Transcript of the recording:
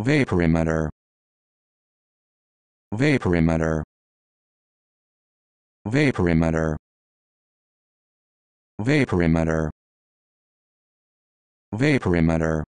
Vaporimeter. Vaporimeter. Vaporimeter. Vaporimeter. Vaporimeter.